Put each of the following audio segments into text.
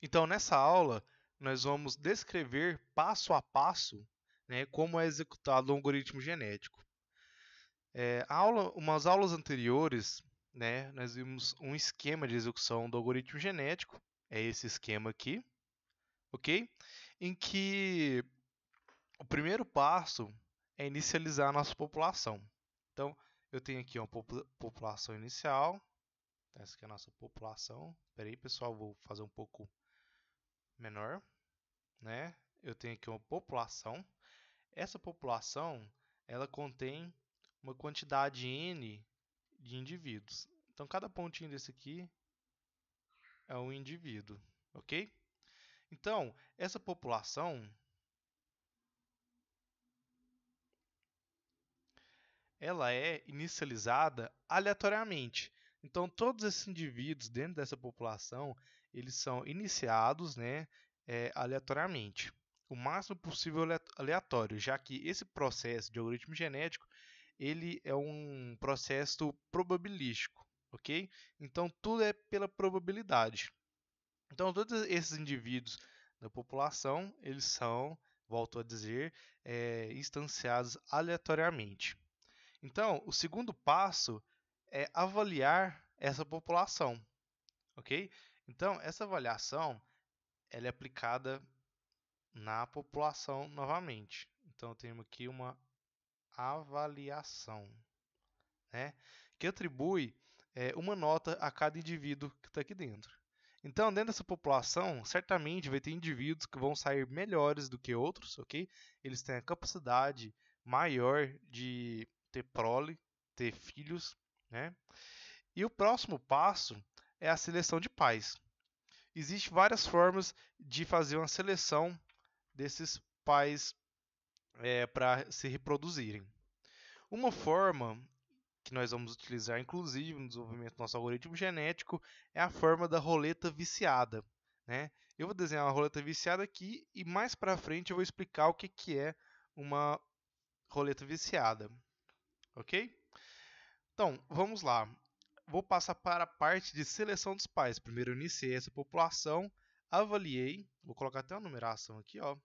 Então, nessa aula, nós vamos descrever passo a passo né, como é executado o algoritmo genético. É, aula, umas aulas anteriores, né, nós vimos um esquema de execução do algoritmo genético, é esse esquema aqui, ok? Em que o primeiro passo é inicializar a nossa população. Então, eu tenho aqui uma população inicial, essa aqui é a nossa população. Espera aí, pessoal, vou fazer um pouco menor, né? Eu tenho aqui uma população. Essa população, ela contém uma quantidade n de indivíduos. Então cada pontinho desse aqui é um indivíduo, OK? Então, essa população ela é inicializada aleatoriamente. Então, todos esses indivíduos dentro dessa população, eles são iniciados né, é, aleatoriamente, o máximo possível aleatório, já que esse processo de algoritmo genético ele é um processo probabilístico, ok? Então tudo é pela probabilidade. Então todos esses indivíduos da população eles são, volto a dizer, é, instanciados aleatoriamente. Então o segundo passo é avaliar essa população, ok? Então, essa avaliação ela é aplicada na população novamente. Então, eu tenho aqui uma avaliação, né? que atribui é, uma nota a cada indivíduo que está aqui dentro. Então, dentro dessa população, certamente vai ter indivíduos que vão sair melhores do que outros, ok? Eles têm a capacidade maior de ter prole, ter filhos, né? E o próximo passo é a seleção de pais. Existem várias formas de fazer uma seleção desses pais é, para se reproduzirem. Uma forma que nós vamos utilizar, inclusive, no desenvolvimento do nosso algoritmo genético, é a forma da roleta viciada. Né? Eu vou desenhar uma roleta viciada aqui e mais para frente eu vou explicar o que, que é uma roleta viciada. Ok? Então, vamos lá vou passar para a parte de seleção dos pais. Primeiro eu iniciei essa população, avaliei, vou colocar até uma numeração aqui, ó.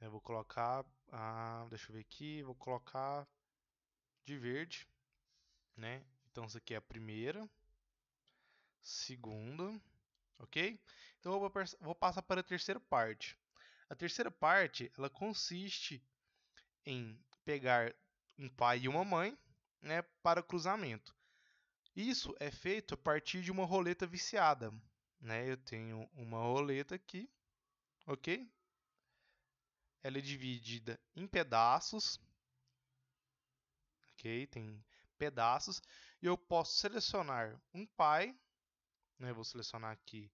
Eu é, vou colocar, ah, deixa eu ver aqui, vou colocar de verde, né? Então isso aqui é a primeira, segunda, ok? Então eu vou, vou passar para a terceira parte. A terceira parte, ela consiste em pegar um pai e uma mãe, né, para cruzamento. Isso é feito a partir de uma roleta viciada. Né? Eu tenho uma roleta aqui, ok? Ela é dividida em pedaços, ok? Tem pedaços e eu posso selecionar um pai, né? vou selecionar aqui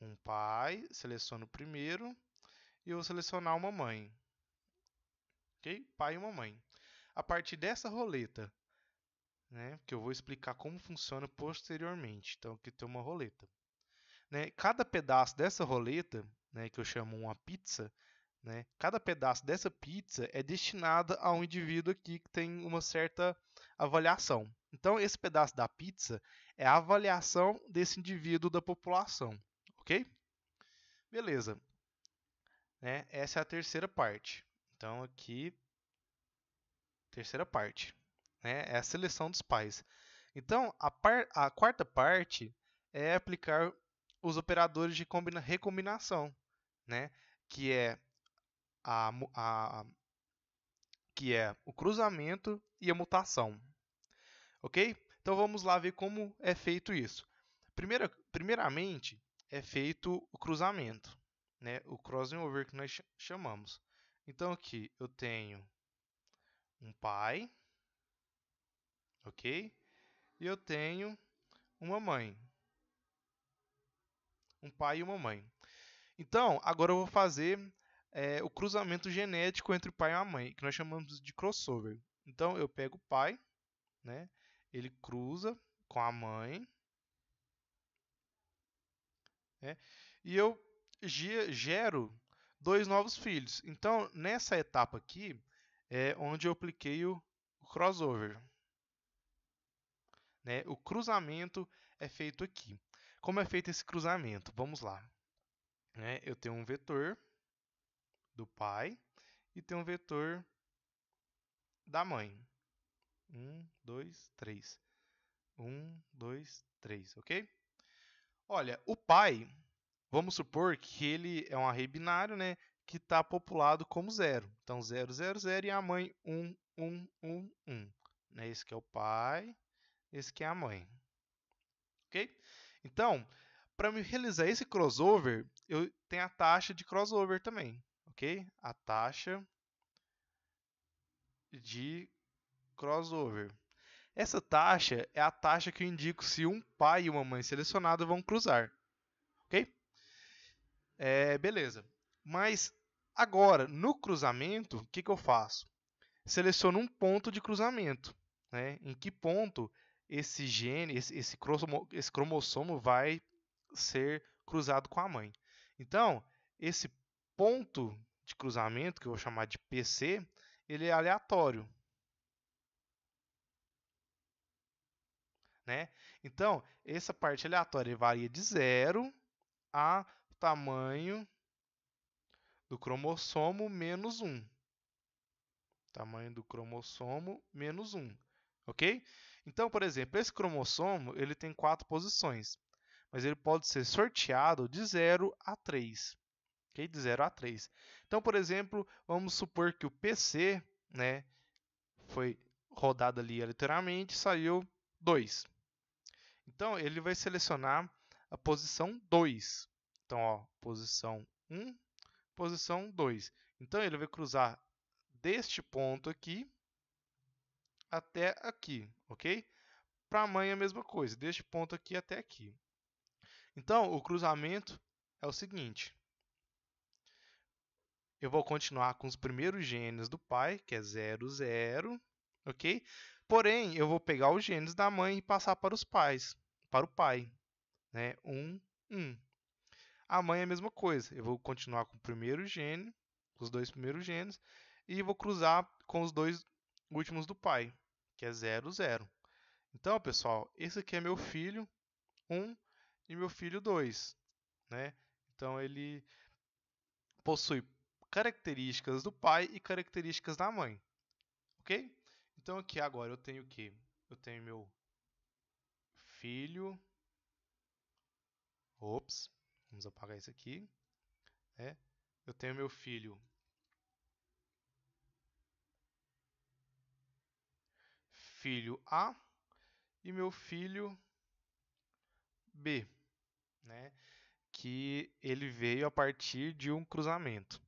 um pai, seleciono o primeiro e eu vou selecionar uma mãe, ok? Pai e uma mãe. A partir dessa roleta né? Que eu vou explicar como funciona posteriormente. Então aqui tem uma roleta. Né? Cada pedaço dessa roleta, né, que eu chamo uma pizza, né? Cada pedaço dessa pizza é destinada a um indivíduo aqui que tem uma certa avaliação. Então esse pedaço da pizza é a avaliação desse indivíduo da população, ok? Beleza. Né? Essa é a terceira parte. Então aqui terceira parte. Né? É a seleção dos pais. Então, a, par, a quarta parte é aplicar os operadores de combina, recombinação, né? que é a, a, que é o cruzamento e a mutação. Ok? Então vamos lá ver como é feito isso. Primeira, primeiramente, é feito o cruzamento, né? o crossing over que nós chamamos. Então aqui eu tenho um pai, ok? E eu tenho uma mãe. Um pai e uma mãe. Então, agora eu vou fazer é, o cruzamento genético entre o pai e a mãe, que nós chamamos de crossover. Então, eu pego o pai, né? ele cruza com a mãe. Né? E eu gero dois novos filhos. Então, nessa etapa aqui, é onde eu apliquei o crossover. Né? O cruzamento é feito aqui. Como é feito esse cruzamento? Vamos lá. Né? Eu tenho um vetor do pai e tenho um vetor da mãe. 1, 2, 3. 1, 2, 3, ok? Olha, o pai, vamos supor que ele é um array binário, né? Que está populado como zero. Então, 0, 0, 0 e a mãe 1, 1, 1, um Né? Esse que é o pai, esse que é a mãe. Ok? Então, para me realizar esse crossover, eu tenho a taxa de crossover também. Ok? A taxa de crossover. Essa taxa é a taxa que eu indico se um pai e uma mãe selecionados vão cruzar. Ok? É, beleza. Mas agora, no cruzamento, o que, que eu faço? Seleciono um ponto de cruzamento. Né? Em que ponto esse gene, esse, esse, esse cromossomo vai ser cruzado com a mãe. Então, esse ponto de cruzamento, que eu vou chamar de PC, ele é aleatório. Né? Então, essa parte aleatória varia de zero a tamanho do cromossomo menos 1. Tamanho do cromossomo menos 1. Ok? Então, por exemplo, esse cromossomo ele tem quatro posições, mas ele pode ser sorteado de 0 a 3. Okay? De 0 a 3. Então, por exemplo, vamos supor que o PC né, foi rodado ali e saiu 2. Então, ele vai selecionar a posição 2. Então, ó, posição 1, posição 2. Então, ele vai cruzar deste ponto aqui até aqui, ok? Para a mãe é a mesma coisa, deste ponto aqui até aqui. Então, o cruzamento é o seguinte. Eu vou continuar com os primeiros genes do pai, que é 0, 0, ok? Porém, eu vou pegar os genes da mãe e passar para os pais, para o pai, né? 1, um, 1. Um. A mãe é a mesma coisa. Eu vou continuar com o primeiro gene, os dois primeiros genes, e vou cruzar com os dois últimos do pai que é 0. Então, pessoal, esse aqui é meu filho 1 e meu filho 2. Né? Então, ele possui características do pai e características da mãe. Ok? Então, aqui agora eu tenho o quê? Eu tenho meu filho. Ops, vamos apagar isso aqui. Né? Eu tenho meu filho filho A e meu filho B, né? Que ele veio a partir de um cruzamento.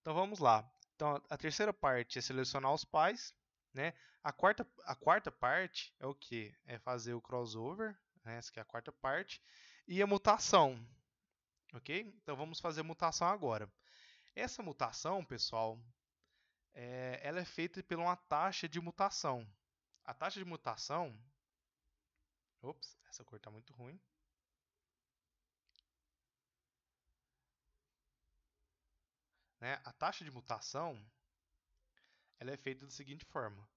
Então vamos lá. Então a terceira parte é selecionar os pais, né? A quarta, a quarta parte é o que? É fazer o crossover, né? Essa que é a quarta parte e a mutação, ok? Então vamos fazer a mutação agora. Essa mutação, pessoal, é, ela é feita por uma taxa de mutação, a taxa de mutação. Ops, essa cor está muito ruim. Né? A taxa de mutação ela é feita da seguinte forma: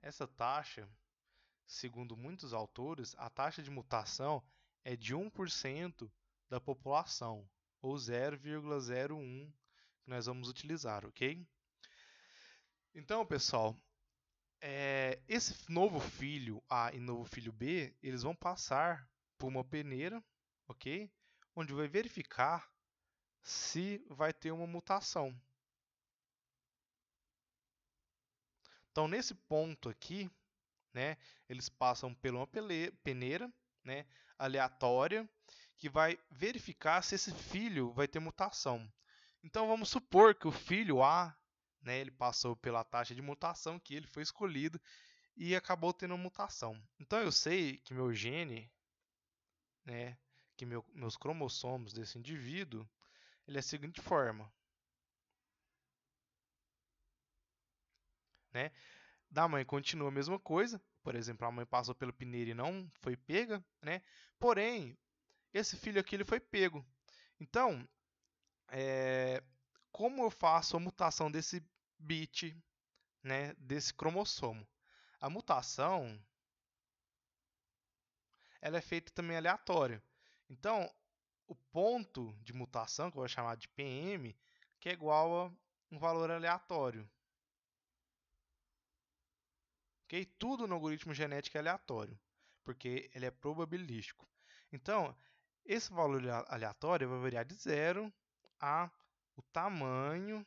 essa taxa, segundo muitos autores, a taxa de mutação é de 1% da população, ou 0,01 que nós vamos utilizar, ok? Então, pessoal, é, esse novo filho A e novo filho B, eles vão passar por uma peneira, ok? Onde vai verificar se vai ter uma mutação. Então, nesse ponto aqui, né, eles passam por uma peneira né, aleatória que vai verificar se esse filho vai ter mutação. Então, vamos supor que o filho A né? Ele passou pela taxa de mutação que ele foi escolhido e acabou tendo mutação. Então eu sei que meu gene, né, que meu, meus cromossomos desse indivíduo, ele é da seguinte forma. Né? Da mãe continua a mesma coisa, por exemplo, a mãe passou pelo peneiro e não foi pega, né? Porém, esse filho aqui ele foi pego. Então, é, como eu faço a mutação desse bit né, desse cromossomo. A mutação ela é feita também aleatória. Então, o ponto de mutação, que eu vou chamar de PM, que é igual a um valor aleatório. Okay? Tudo no algoritmo genético é aleatório, porque ele é probabilístico. Então, esse valor aleatório vai variar de zero a o tamanho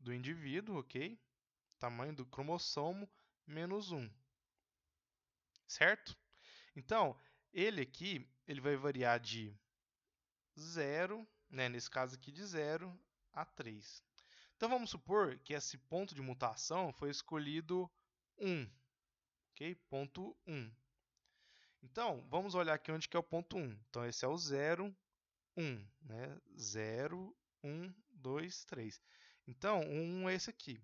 do indivíduo, ok? Tamanho do cromossomo menos 1. Certo? Então, ele aqui ele vai variar de 0, né, nesse caso aqui de 0 a 3. Então vamos supor que esse ponto de mutação foi escolhido 1. OK? Ponto 1. Então, vamos olhar aqui onde que é o ponto 1. Então esse é o 0 1, né? 0 1 2 3. Então, um é esse aqui.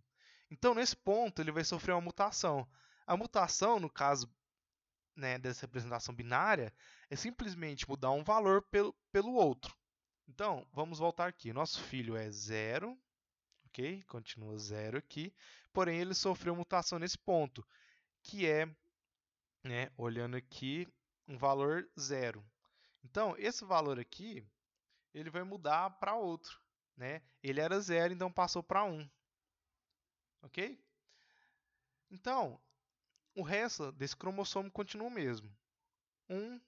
Então, nesse ponto, ele vai sofrer uma mutação. A mutação, no caso né, dessa representação binária, é simplesmente mudar um valor pelo, pelo outro. Então, vamos voltar aqui. Nosso filho é zero, ok? Continua zero aqui. Porém, ele sofreu mutação nesse ponto, que é, né, olhando aqui, um valor zero. Então, esse valor aqui, ele vai mudar para outro. Né? Ele era zero, então passou para um. Ok? Então, o resto desse cromossomo continua o mesmo. 1, um,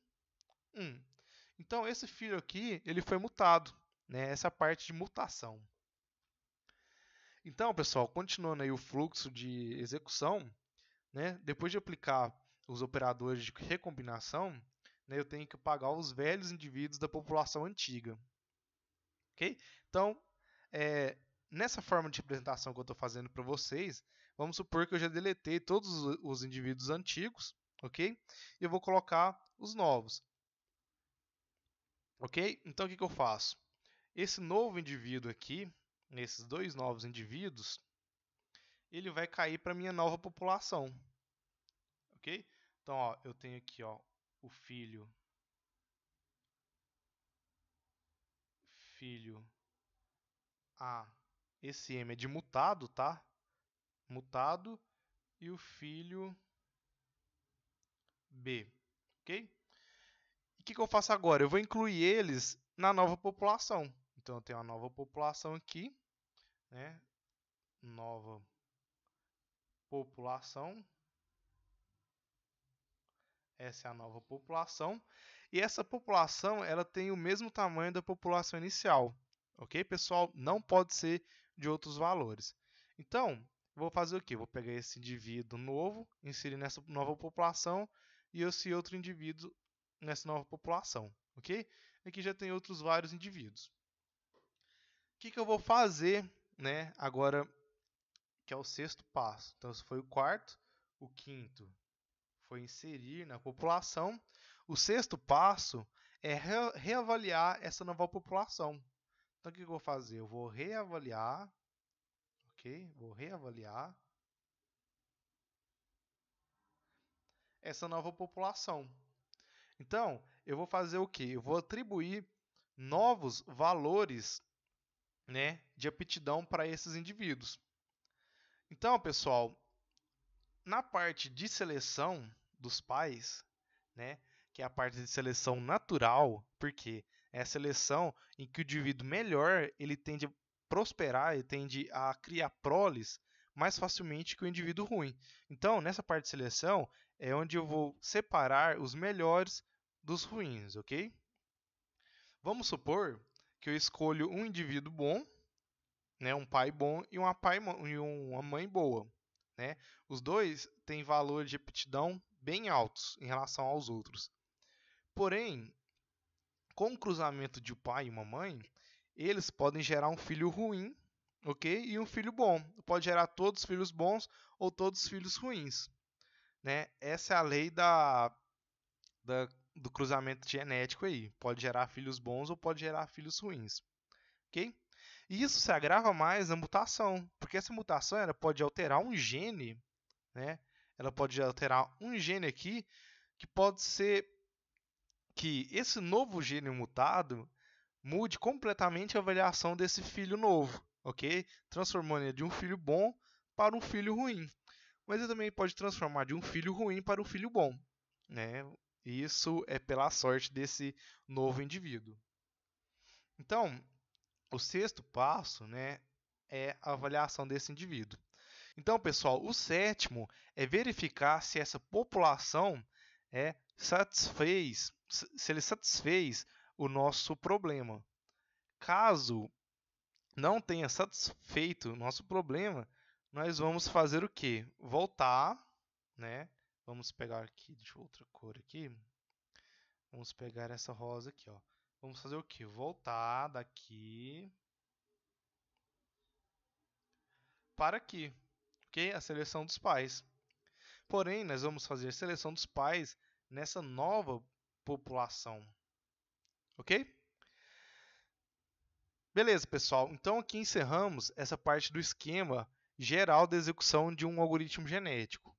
1. Um. Então, esse filho aqui, ele foi mutado. Né? Essa é a parte de mutação. Então, pessoal, continuando aí o fluxo de execução, né? depois de aplicar os operadores de recombinação, né, eu tenho que pagar os velhos indivíduos da população antiga. Ok? Então, é, nessa forma de representação que eu estou fazendo para vocês, vamos supor que eu já deletei todos os indivíduos antigos, ok? E eu vou colocar os novos. Ok? Então, o que, que eu faço? Esse novo indivíduo aqui, esses dois novos indivíduos, ele vai cair para minha nova população. Ok? Então, ó, eu tenho aqui ó, o filho filho a ah, esse M é de mutado, tá? Mutado e o filho B, ok? E o que, que eu faço agora? Eu vou incluir eles na nova população. Então eu tenho uma nova população aqui, né? Nova população. Essa é a nova população. E essa população ela tem o mesmo tamanho da população inicial, ok, pessoal? Não pode ser de outros valores. Então, vou fazer o quê? Vou pegar esse indivíduo novo, inserir nessa nova população e esse outro indivíduo nessa nova população, ok? Aqui já tem outros vários indivíduos. O que, que eu vou fazer, né? Agora, que é o sexto passo. Então, esse foi o quarto. O quinto foi inserir na população. O sexto passo é re reavaliar essa nova população. Então, o que eu vou fazer? Eu vou reavaliar, ok? Vou reavaliar essa nova população. Então, eu vou fazer o quê? Eu vou atribuir novos valores né, de aptidão para esses indivíduos. Então, pessoal, na parte de seleção dos pais, né, que é a parte de seleção natural, porque é a seleção em que o indivíduo melhor ele tende a prosperar e tende a criar proles mais facilmente que o indivíduo ruim. Então, nessa parte de seleção é onde eu vou separar os melhores dos ruins, ok? Vamos supor que eu escolho um indivíduo bom, né, um pai bom e uma, pai, e uma mãe boa. Né? Os dois têm valores de aptidão bem altos em relação aos outros. Porém, com o cruzamento de um pai e uma mãe, eles podem gerar um filho ruim, ok? E um filho bom. Pode gerar todos filhos bons ou todos filhos ruins. Né? Essa é a lei da, da, do cruzamento genético aí. Pode gerar filhos bons ou pode gerar filhos ruins. Ok? E isso se agrava mais na mutação, porque essa mutação ela pode alterar um gene, né? Ela pode alterar um gene aqui que pode ser que esse novo gênio mutado mude completamente a avaliação desse filho novo, ok? Transformando ele de um filho bom para um filho ruim. Mas ele também pode transformar de um filho ruim para um filho bom, né? Isso é pela sorte desse novo indivíduo. Então, o sexto passo, né, é a avaliação desse indivíduo. Então, pessoal, o sétimo é verificar se essa população é satisfez se ele satisfez o nosso problema. Caso não tenha satisfeito o nosso problema, nós vamos fazer o que? Voltar, né? Vamos pegar aqui, de outra cor aqui. Vamos pegar essa rosa aqui, ó. Vamos fazer o que? Voltar daqui para aqui, ok? A seleção dos pais. Porém, nós vamos fazer seleção dos pais nessa nova população. Ok? Beleza, pessoal. Então aqui encerramos essa parte do esquema geral da execução de um algoritmo genético.